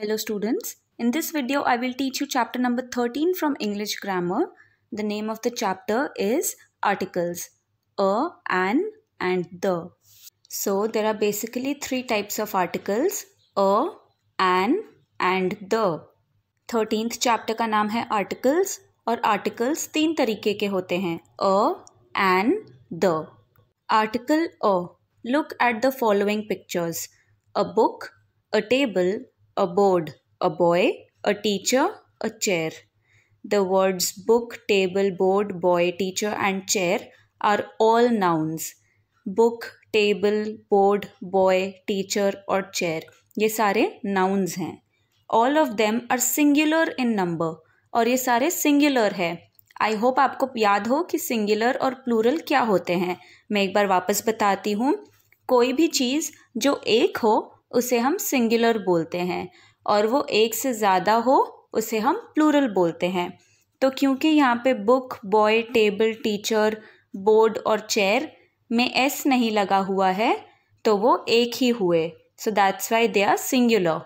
Hello students, in this video I will teach you chapter number 13 from English grammar. The name of the chapter is articles a, an and the. So there are basically three types of articles a, an and the. 13th chapter ka naam hai articles aur articles teen tarike ke hote hain a an the article a look at the following pictures a book a table a board, a boy, a teacher, a chair. The words book, table, board, boy, teacher, and chair are all nouns. Book, table, board, boy, teacher, or chair. ye sare nouns hain all of them are singular in number और ये सारे singular है आई hope आपको याद हो कि singular और plural क्या होते हैं मैं एक बार वापस बताती हूँ कोई भी चीज़ जो एक हो उसे हम सिंगुलर बोलते हैं और वो एक से ज़्यादा हो उसे हम प्लूरल बोलते हैं तो क्योंकि यहाँ पे book boy table teacher board और चेयर में एस नहीं लगा हुआ है तो वो एक ही हुए so that's why they are singular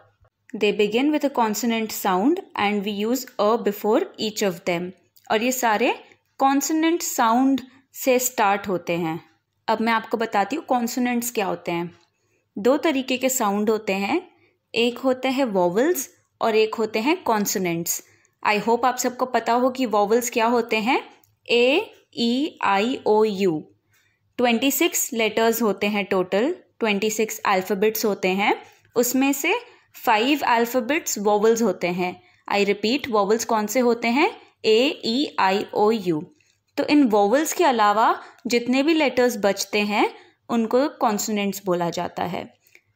they begin with a consonant sound and we use a before each of them और ये सारे कॉन्सनेंट साउंड से स्टार्ट होते हैं अब मैं आपको बताती हूँ कॉन्सोनेंट्स क्या होते हैं दो तरीके के साउंड होते हैं एक होते हैं वॉवल्स और एक होते हैं कॉन्सोनेंट्स आई होप आप सबको पता हो कि वॉवल्स क्या होते हैं A E I O U twenty six letters होते हैं टोटल ट्वेंटी सिक्स अल्फ़ाबेट्स होते हैं उसमें से फाइव अल्फ़ाबेट्स वॉवल्स होते हैं आई रिपीट वॉवल्स कौन से होते हैं A E I O you तो इन वॉवल्स के अलावा जितने भी लेटर्स बचते हैं उनको कॉन्सोनेंट्स बोला जाता है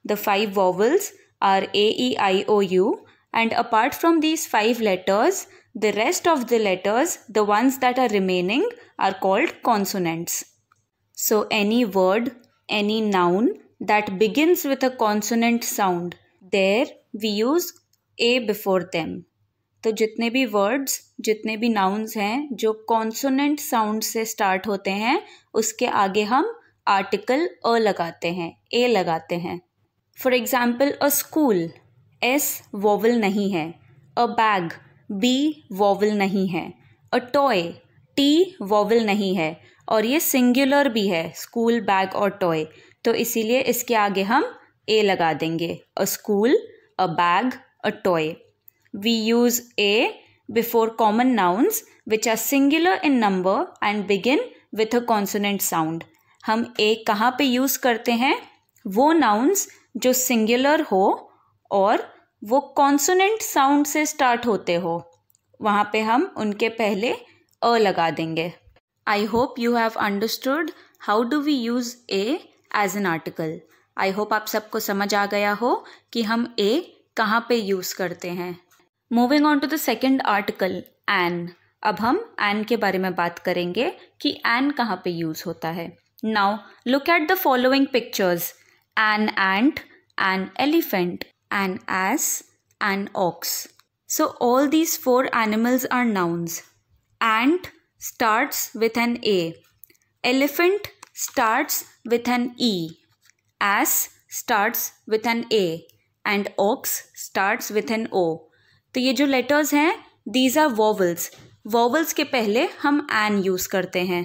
the five vowels are A E I O U and apart from these five letters the rest of the letters the ones that are remaining are called consonants so any word any noun that begins with a consonant sound there we use a before them तो जितने भी words जितने भी nouns हैं जो consonant sound से start होते हैं उसके आगे हम आर्टिकल अ लगाते हैं ए लगाते हैं for example a school S vowel नहीं है अ बैग बी वॉवल नहीं है अ टॉय टी वॉवल नहीं है और ये सिंगुलर भी है स्कूल बैग और टॉय तो इसीलिए इसके आगे हम ए लगा देंगे a school a bag a toy we use a before common nouns which are singular in number and begin with a consonant sound हम ए कहाँ पे यूज़ करते हैं वो नाउन्स जो सिंगुलर हो और वो कॉन्सोनेंट साउंड से स्टार्ट होते हो वहाँ पे हम उनके पहले अ लगा देंगे I hope you have understood how do we use a as an article I hope आप सबको समझ आ गया हो कि हम ए कहाँ पे यूज़ करते हैं moving on to the second article an अब हम एन के बारे में बात करेंगे कि एन कहाँ पे यूज़ होता है Now look at the following pictures. An ant, an elephant, an ass, an ox. So all these four animals are nouns. Ant starts with an A. Elephant starts with an E. Ass starts with an A. And ox starts with an O. तो ये जो letters हैं these are vowels. Vowels के पहले हम an use करते हैं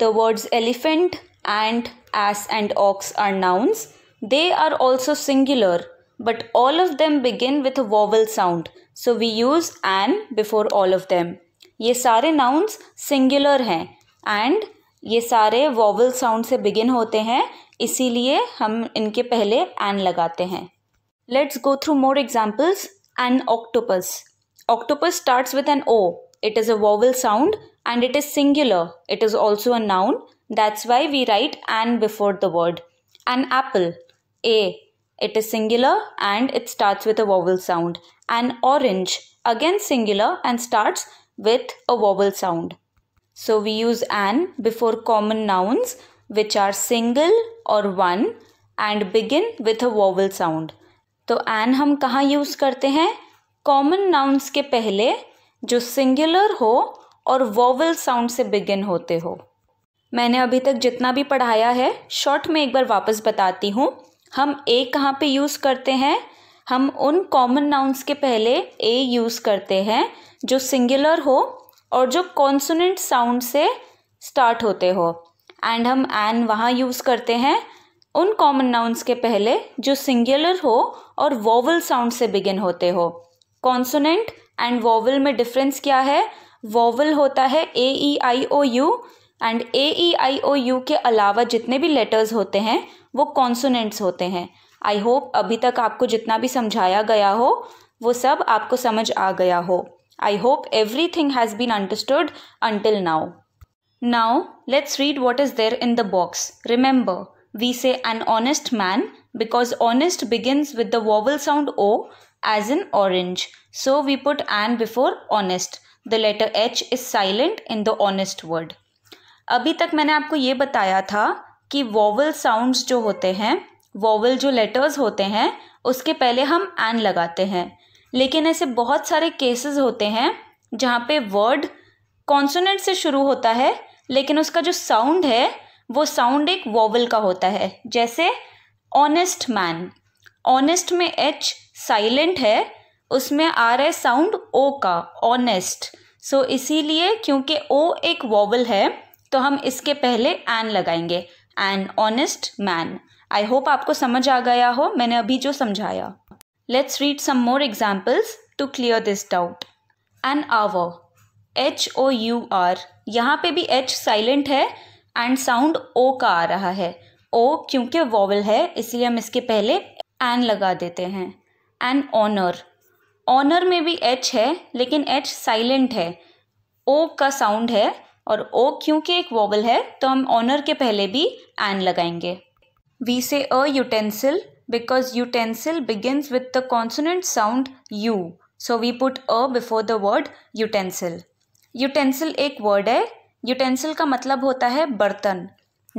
The words elephant, ant, ass, and ox are nouns. They are also singular, but all of them begin with a vowel sound. So we use an before all of them. ये सारे nouns singular हैं and ये सारे vowel sound से begin होते हैं इसीलिए हम इनके पहले an लगाते हैं Let's go through more examples. An octopus. Octopus starts with an O. It is a vowel sound and it is singular. It is also a noun. That's why we write an before the word. An apple. A. It is singular and it starts with a vowel sound. An orange. Again singular and starts with a vowel sound. So we use an before common nouns which are single or one and begin with a vowel sound. तो an हम कहाँ use करते हैं Common nouns के पहले जो singular हो और वोवल साउंड से बिगिन होते हो मैंने अभी तक जितना भी पढ़ाया है शॉर्ट में एक बार वापस बताती हूँ हम ए कहाँ पे यूज़ करते हैं हम उन कॉमन नाउन्स के पहले ए यूज़ करते हैं जो सिंगुलर हो और जो कॉन्सोनेंट साउंड से स्टार्ट होते हो एंड हम एन वहाँ यूज़ करते हैं उन कॉमन नाउन्स के पहले जो सिंगुलर हो और वोवल साउंड से बिगिन होते हो कॉन्सोनेंट एंड वोवल में डिफरेंस क्या है वोवल होता है A E I O U and A E I O U के अलावा जितने भी लेटर्स होते हैं वो कॉन्सोनेंट्स होते हैं आई होप अभी तक आपको जितना भी समझाया गया हो वो सब आपको समझ आ गया हो I hope everything has been understood until now now let's read what is there in the box remember we say an honest man because honest begins with the vowel sound O as in orange so we put an before honest the letter H is silent in the honest word अभी तक मैंने आपको ये बताया था कि vowel sounds जो होते हैं वॉवल जो लेटर्स होते हैं उसके पहले हम एन लगाते हैं लेकिन ऐसे बहुत सारे केसेस होते हैं जहाँ पे वर्ड कॉन्सोनेंट से शुरू होता है लेकिन उसका जो साउंड है वो साउंड एक वॉवल का होता है जैसे ऑनेस्ट मैन ऑनेस्ट में एच साइलेंट है उसमें आ रहा है साउंड ओ का ऑनेस्ट सो इसीलिए क्योंकि ओ एक वॉवल है तो हम इसके पहले एन लगाएंगे an honest man I hope आपको समझ आ गया हो मैंने अभी जो समझाया let's read some more examples to clear this doubt an hour H O U R यहाँ पे भी एच साइलेंट है एंड साउंड ओ का आ रहा है ओ क्योंकि वॉवल है इसलिए हम इसके पहले एन लगा देते हैं एन ऑनर ऑनर में भी एच है लेकिन एच साइलेंट है ओ का साउंड है और ओ क्योंकि एक वॉवल है तो हम ऑनर के पहले भी एन लगाएंगे we say a utensil because utensil begins with the consonant sound U so we put a before the word utensil utensil एक वर्ड है यूटेंसिल का मतलब होता है बर्तन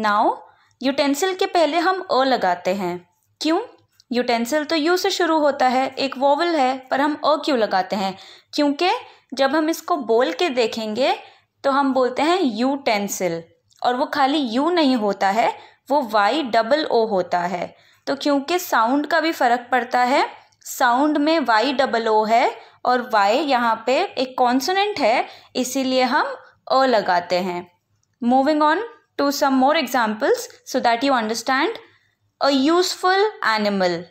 नाउ यूटेंसिल के पहले हम अ लगाते हैं क्यों यूटेंसिल तो यू से शुरू होता है एक वॉवल है पर हम अ क्यों लगाते हैं क्योंकि जब हम इसको बोल के देखेंगे तो हम बोलते हैं यूटेंसिल और वो खाली यू नहीं होता है वो वाई डबल ओ होता है तो क्योंकि साउंड का भी फ़र्क पड़ता है साउंड में वाई डबल ओ है और वाई यहाँ पे एक कॉन्सोनेंट है इसीलिए हम अ लगाते हैं moving on to some more examples so that you understand a useful animal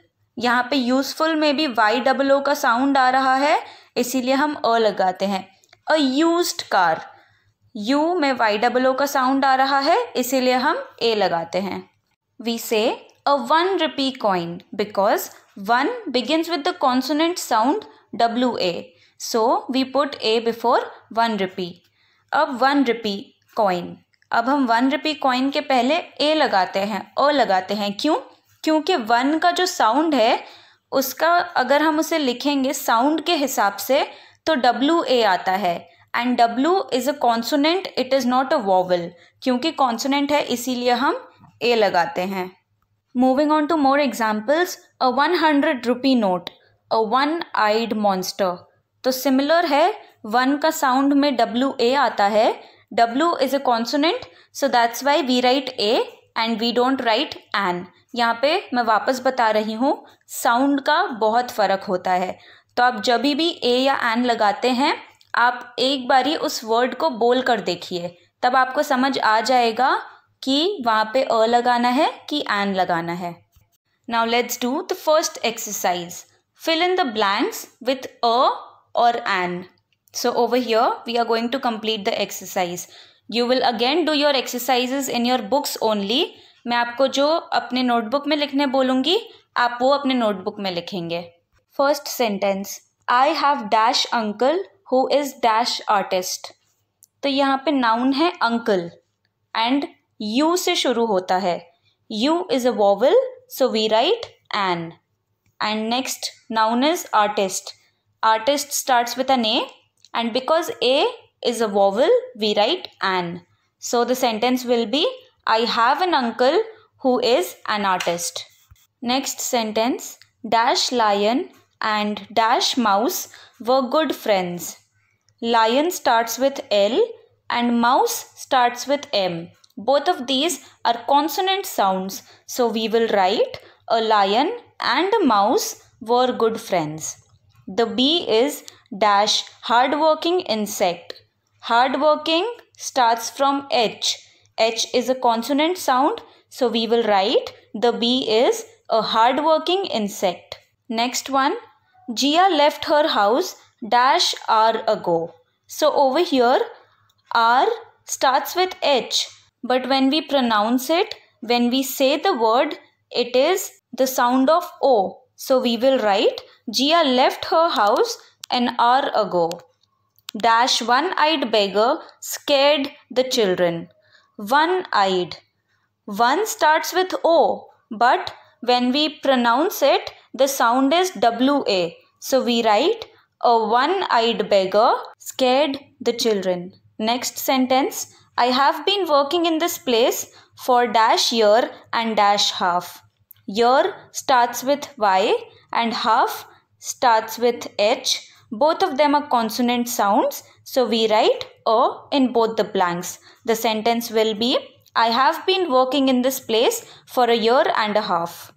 यहाँ पे यूज़फुल में भी वाई डबल ओ का साउंड आ रहा है इसीलिए हम अ लगाते हैं अ यूज कार यू में वाई डबल ओ का साउंड आ रहा है इसीलिए हम ए लगाते हैं we say a one rupee coin because one begins with the consonant sound W A so we put a before one rupee a one rupee coin अब हम one rupee coin के पहले ए लगाते हैं ओ लगाते हैं क्यों क्योंकि वन का जो साउंड है उसका अगर हम उसे लिखेंगे साउंड के हिसाब से तो डब्ल्यू ए आता है and W is a consonant it is not a vowel क्योंकि कॉन्सोनेंट है इसीलिए हम ए लगाते हैं moving on to more examples a one hundred rupee note a one eyed monster तो सिमिलर है वन का साउंड में डब्ल्यू ए आता है W is a consonant, so that's why we write A and we don't write an. यहाँ पे मैं वापस बता रही हूँ साउंड का बहुत फ़र्क होता है तो आप जब भी ए या एन लगाते हैं आप एक बारी उस वर्ड को बोल कर देखिए तब आपको समझ आ जाएगा कि वहाँ पे अ लगाना है कि एन लगाना है now let's do the first exercise fill in the blanks with a or an So over here, we are going to complete the exercise. You will again do your exercises in your books only. मैं आपको जो अपने notebook में लिखने बोलूँगी आप वो अपने नोटबुक में लिखेंगे first sentence I have dash uncle who is dash artist तो यहाँ पे नाउन है अंकल एंड यू से शुरू होता है U is a vowel so we write an and next noun is artist artist starts with a name And because A is a vowel, we write an. So the sentence will be I have an uncle who is an artist. Next sentence Dash lion and dash mouse were good friends. Lion starts with L and mouse starts with M. Both of these are consonant sounds. So we will write a lion and a mouse were good friends. The bee is dash hardworking insect. Hardworking starts from H. H is a consonant sound. So we will write the bee is a hardworking insect. Next one. Gia left her house dash R ago. So over here R starts with H. But when we pronounce it, when we say the word, it is the sound of O. So we will write Gia left her house an hour ago. Dash one-eyed beggar scared the children. One-eyed. One starts with O but when we pronounce it the sound is WA. So we write a one-eyed beggar scared the children. Next sentence. I have been working in this place for dash year and dash half. Year starts with Y and half starts with H. Both of them are consonant sounds. So we write O in both the blanks. The sentence will be I have been working in this place for a year and a half.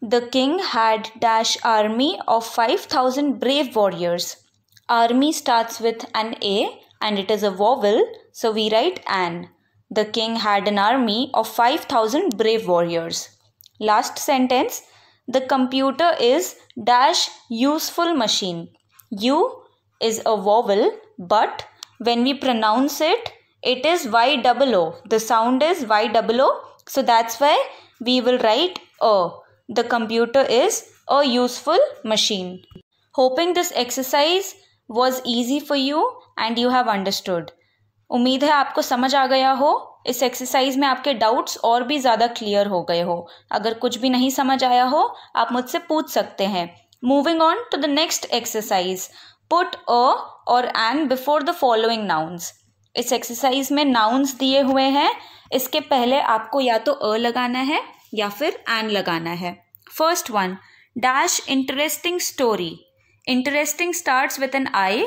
The king had dash army of 5000 brave warriors. Army starts with an A and it is a vowel. So we write an. The king had an army of 5000 brave warriors. Last sentence The computer is dash useful machine. U is a vowel but when we pronounce it, it is Y double O. The sound is Y double O. So that's why we will write A. The computer is a useful machine. Hoping this exercise was easy for you and you have understood. उम्मीद है आपको समझ आ गया हो इस exercise में आपके डाउट्स और भी ज़्यादा क्लियर हो गए हो अगर कुछ भी नहीं समझ आया हो आप मुझसे पूछ सकते हैं moving on to the next exercise put a or an before the following nouns इस एक्सरसाइज में नाउन्स दिए हुए हैं इसके पहले आपको या तो अ लगाना है या फिर एन लगाना है first one dash interesting story interesting start with an I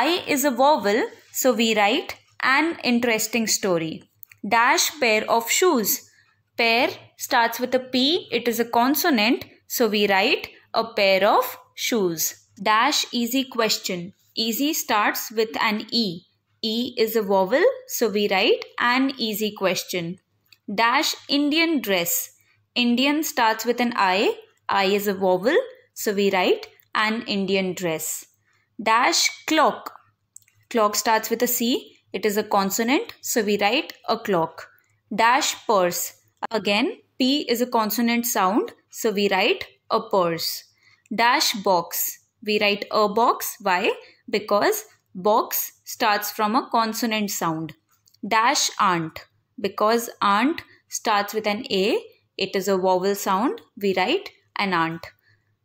I is a vowel so we write an interesting story dash pair of shoes. Pair starts with a P, it is a consonant, so we write a pair of shoes. Dash easy question. Easy starts with an E. E is a vowel, so we write an easy question. Dash Indian dress. Indian starts with an I. I is a vowel, so we write an Indian dress. Dash clock. Clock starts with a C. It is a consonant, so we write a clock. Dash purse. Again, P is a consonant sound, so we write a purse. Dash box. We write a box. Why? Because box starts from a consonant sound. Dash aunt. Because aunt starts with an A, it is a vowel sound. We write an aunt.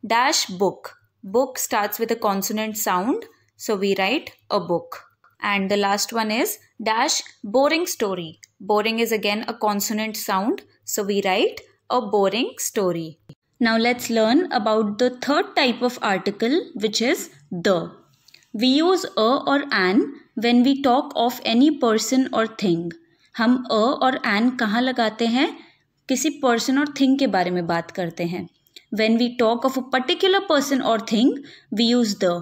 Dash book. Book starts with a consonant sound, so we write a book. And the last one is dash boring story. Boring is again a consonant sound. So we write a boring story. Now let's learn about the third type of article which is the. We use a or an when we talk of any person or thing. हम अ or N कहाँ लगाते हैं किसी person or thing के बारे में बात करते हैं when we talk of a particular person or thing we use the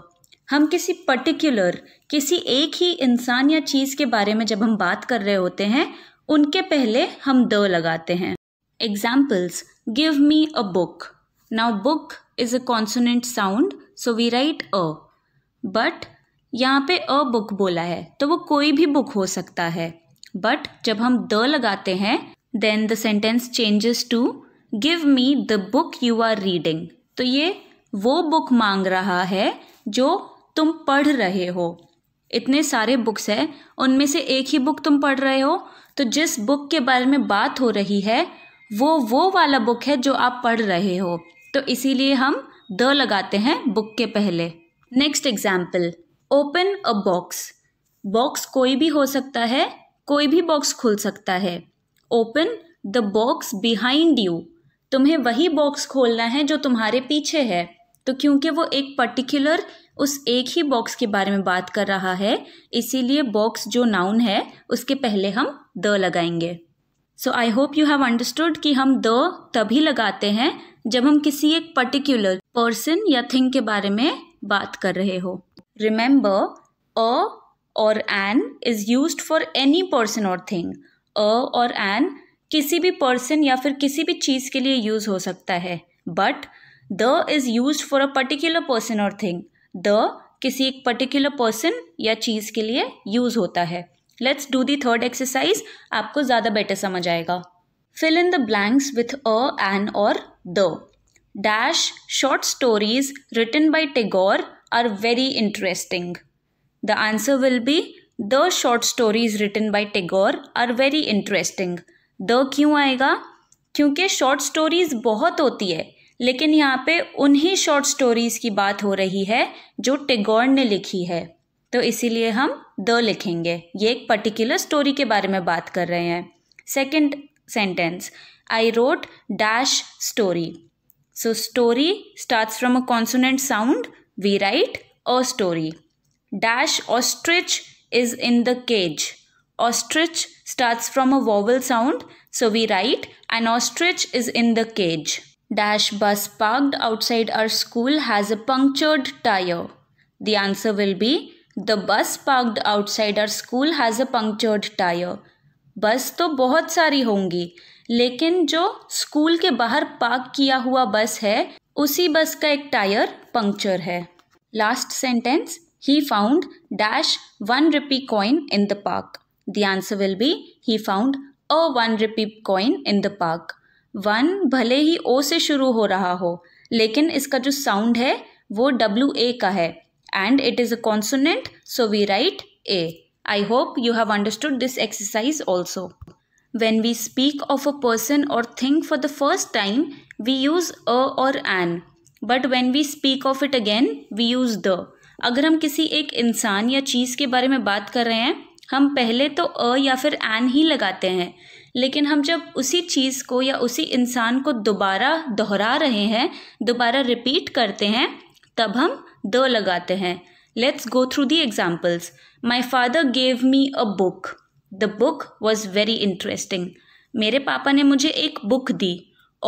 हम किसी पर्टिकुलर किसी एक ही इंसान या चीज़ के बारे में जब हम बात कर रहे होते हैं उनके पहले हम द लगाते हैं examples give me a book now book is a consonant sound so we write a but यहाँ पे अ बुक बोला है तो वो कोई भी बुक हो सकता है बट जब हम द लगाते हैं then the sentence changes to give me the book you are reading तो ये वो बुक मांग रहा है जो तुम पढ़ रहे हो इतने सारे बुक्स हैं उनमें से एक ही बुक तुम पढ़ रहे हो तो जिस बुक के बारे में बात हो रही है वो वो वाला बुक है जो आप पढ़ रहे हो तो इसीलिए हम द लगाते हैं बुक के पहले next example open a box box कोई भी हो सकता है कोई भी बॉक्स खुल सकता है open the box behind you तुम्हें वही बॉक्स खोलना है जो तुम्हारे पीछे है तो क्योंकि वो एक पर्टिकुलर उस एक ही बॉक्स के बारे में बात कर रहा है इसीलिए बॉक्स जो नाउन है उसके पहले हम द लगाएंगे so I hope you have understood कि हम द तभी लगाते हैं जब हम किसी एक पर्टिकुलर पर्सन या थिंग के बारे में बात कर रहे हो remember a or an is use for any person or thing a or an किसी भी पर्सन या फिर किसी भी चीज़ के लिए यूज हो सकता है but the is use for a particular person or thing the किसी एक पर्टिकुलर पर्सन या चीज़ के लिए यूज़ होता है let's do the third exercise आपको ज़्यादा बेटर समझ आएगा fill in the blanks with a an or the dash short stories written by Tagore are very interesting the answer will be the short stories written by Tagore are very interesting the क्यों आएगा क्योंकि short stories बहुत होती है लेकिन यहाँ पे उन्हीं शॉर्ट स्टोरीज़ की बात हो रही है जो टेगोर ने लिखी है तो इसीलिए हम द लिखेंगे ये एक पर्टिकुलर स्टोरी के बारे में बात कर रहे हैं second sentence I wrote dash story so story starts from a consonant sound we write a story dash ostrich is in the cage ostrich start from a vowel sound so we write and ostrich is in the cage Dash bus parked outside our school has a punctured tire. The answer will be The bus parked outside our school has a punctured tire. bus to bahut sari hongi lekin jo school ke bahar park kiya hua bus hai usi bus ka ek tire puncture hai last sentence he found dash 1 rupee coin in the park The answer will be he found a 1 rupee coin in the park. One भले ही ओ से शुरू हो रहा हो लेकिन इसका जो साउंड है वो डब्ल्यू ए का है and it is a consonant so we write a I hope you have understood this exercise also when we speak of a person or think for the first time we use a or an but when we speak of it again we use the अगर हम किसी एक इंसान या चीज़ के बारे में बात कर रहे हैं हम पहले तो अ या फिर एन ही लगाते हैं लेकिन हम जब उसी चीज़ को या उसी इंसान को दोबारा दोहरा रहे हैं दोबारा रिपीट करते हैं तब हम द लगाते हैं let's go through the examples my father gave me a book the book was very interesting मेरे पापा ने मुझे एक बुक दी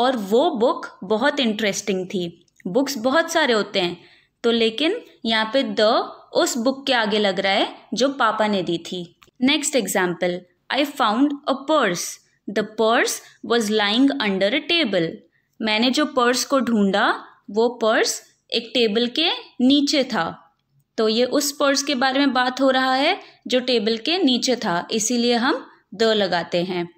और वो बुक बहुत इंटरेस्टिंग थी बुक्स बहुत सारे होते हैं तो लेकिन यहाँ पे द उस बुक के आगे लग रहा है जो पापा ने दी थी next example I found a purse the purse was lying under a table मैंने जो पर्स को ढूंढा वो पर्स एक टेबल के नीचे था तो ये उस पर्स के बारे में बात हो रहा है जो टेबल के नीचे था इसीलिए हम द लगाते हैं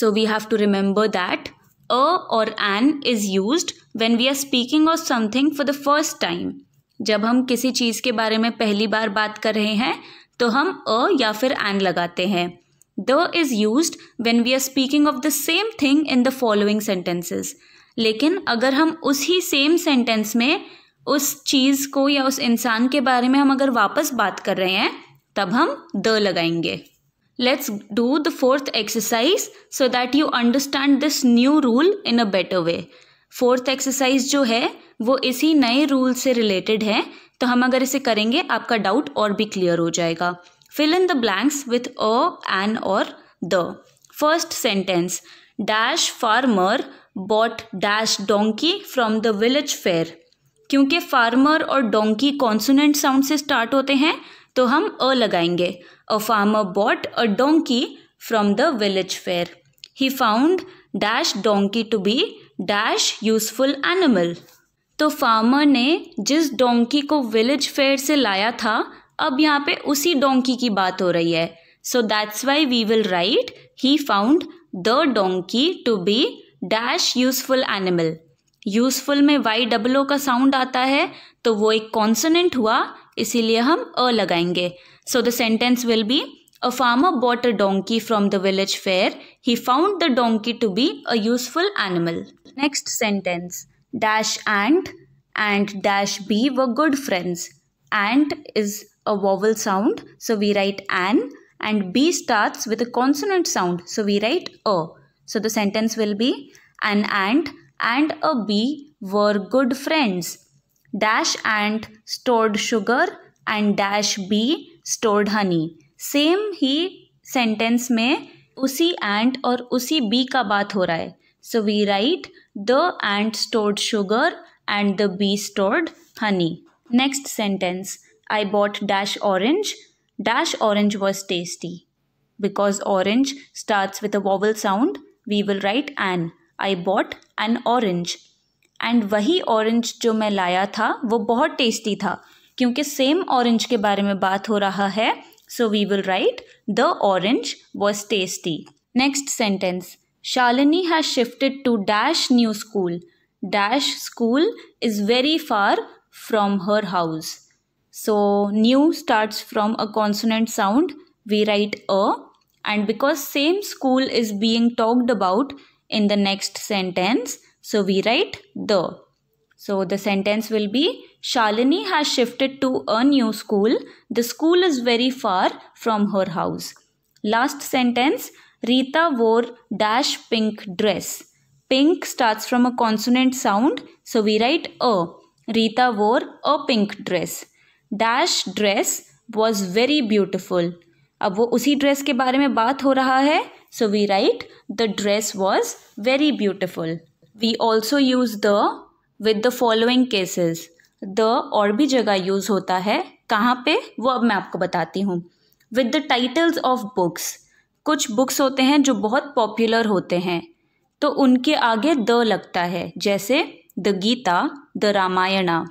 so we have to remember that a or an is use when we are speaking of something for the first time जब हम किसी चीज़ के बारे में पहली बार बात कर रहे हैं तो हम अ या फिर एन लगाते हैं the is use when we are speaking of the same thing in the following sentences लेकिन अगर हम उसी सेम सेंटेंस में उस चीज़ को या उस इंसान के बारे में हम अगर वापस बात कर रहे हैं तब हम द लगाएंगे let's do the fourth exercise so that you understand this new rule in a better way fourth exercise जो है वो इसी नए रूल से रिलेटेड है तो हम अगर इसे करेंगे आपका डाउट और भी क्लियर हो जाएगा Fill in the blanks with a, an or the. First sentence. Dash farmer bought dash donkey from the village fair. क्योंकि फार्मर और डोंकी कॉन्सोनेंट साउंड से स्टार्ट होते हैं तो हम अ लगाएंगे a farmer bought a donkey from the village fair he found dash donkey to be dash useful animal तो farmer ने जिस डोंकी को विलेज फेयर से लाया था अब यहाँ पे उसी डोंकी की बात हो रही है so that's why we will write he found the donkey to be dash useful animal useful में वाई डब्लो का साउंड आता है तो वो एक कॉन्सनेंट हुआ इसीलिए हम अ लगाएंगे so the sentence will be a farmer bought a donkey from the village fair he found the donkey to be a useful animal next sentence dash ant and dash bee were good friends ant is a vowel sound, so we write an, and B starts with a consonant sound, so we write a. So the sentence will be an ant and a bee were good friends. Dash ant stored sugar and dash bee stored honey. Same he sentence may usi ant or usi bee ka baat ho raha hai. So we write the ant stored sugar and the bee stored honey. Next sentence. I bought dash orange. Dash orange was tasty. Because orange starts with a vowel sound, we will write an. I bought an orange. And वही orange जो मैं लाया था वो बहुत tasty था क्योंकि same orange के बारे में बात हो रहा है so we will write the orange was tasty next sentence Shalini has shifted to dash new school dash school is very far from her house So new starts from a consonant sound. We write a and because same school is being talked about in the next sentence. So we write the. So the sentence will be Shalini has shifted to a new school. The school is very far from her house. Last sentence Rita wore dash pink dress. Pink starts from a consonant sound. So we write a. Rita wore a pink dress. Dash dress was very beautiful अब वो उसी dress के बारे में बात हो रहा है so we write the dress was very beautiful we also use the with the following cases the और भी जगह यूज होता है कहाँ पे वो अब मैं आपको बताती हूँ with the titles of books कुछ बुक्स होते हैं जो बहुत पॉपुलर होते हैं तो उनके आगे द लगता है जैसे the Gita the Ramayana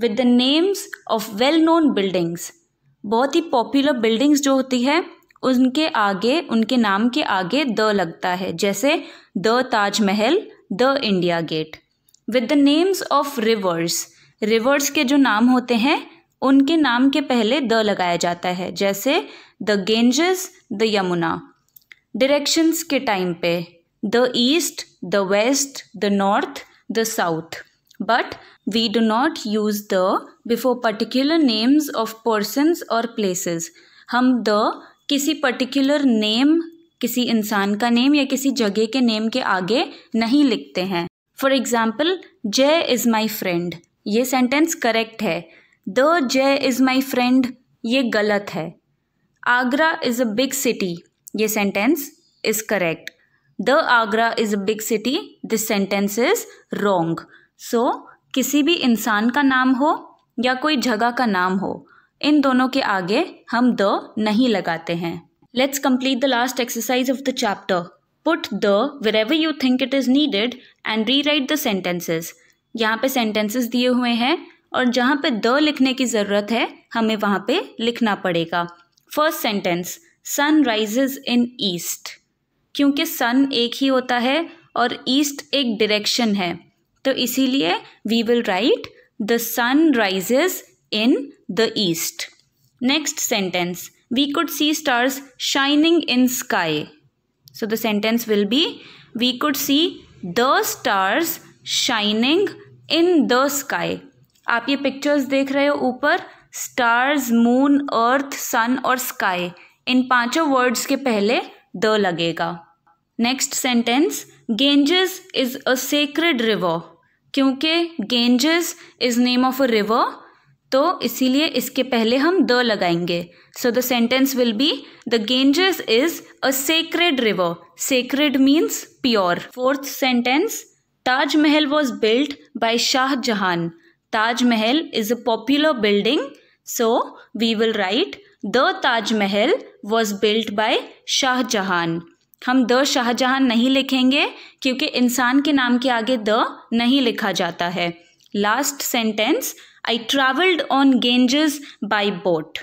with the names of well known buildings बहुत ही पॉपुलर बिल्डिंग्स जो होती है उनके आगे उनके नाम के आगे द लगता है जैसे the Taj Mahal the India Gate with the names of rivers rivers के जो नाम होते हैं उनके नाम के पहले द लगाया जाता है जैसे the Ganges the Yamuna directions के टाइम पे the east the west the north the south but we do not use the before particular names of persons or places हम the किसी पर्टिकुलर नेम किसी इंसान का नेम या किसी जगह के नेम के आगे नहीं लिखते हैं for example Jay is my friend ये सेंटेंस करेक्ट है the Jay is my friend ये गलत है Agra is a big city ये sentence is correct the Agra is a big city this sentence is wrong so so, किसी भी इंसान का नाम हो या कोई जगह का नाम हो इन दोनों के आगे हम द नहीं लगाते हैं let's complete the last exercise of the chapter put the wherever you think it is needed and rewrite the sentences यहाँ पे सेंटेंसेस दिए हुए हैं और जहाँ पे द लिखने की ज़रूरत है हमें वहाँ पे लिखना पड़ेगा first sentence sun rises in east क्योंकि सन एक ही होता है और ईस्ट एक डायरेक्शन है तो इसीलिए we will write the sun rises in the east next sentence we could see stars shining in sky so the sentence will be we could see the stars shining in the sky आप ये pictures देख रहे हो ऊपर stars moon earth सन और sky in पांचों words के पहले द लगेगा next sentence Ganges is a sacred river क्योंकि Ganges is name of a river तो इसीलिए इसके पहले हम द लगाएंगे so the sentence will be the Ganges is a sacred river sacred means pure fourth sentence Taj Mahal was built by Shah Jahan Taj Mahal is a popular building so we will write the Taj Mahal was built by Shah Jahan हम the Shahjahan नहीं लिखेंगे क्योंकि इंसान के नाम के आगे the नहीं लिखा जाता है last sentence I travelled on Ganges by boat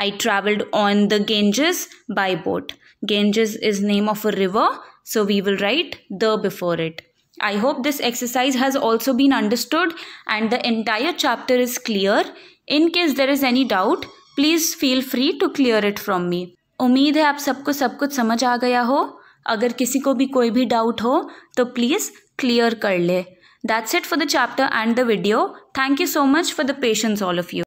I travelled on the Ganges by boat Ganges is name of a river so we will write the before it I hope this exercise has also been understood and the entire chapter is clear in case there is any doubt please feel free to clear it from me उम्मीद है आप सबको सब कुछ समझ आ गया हो अगर किसी को भी कोई भी डाउट हो तो प्लीज़ क्लियर कर ले that's it for the chapter and the video thank you so much for the patience all of you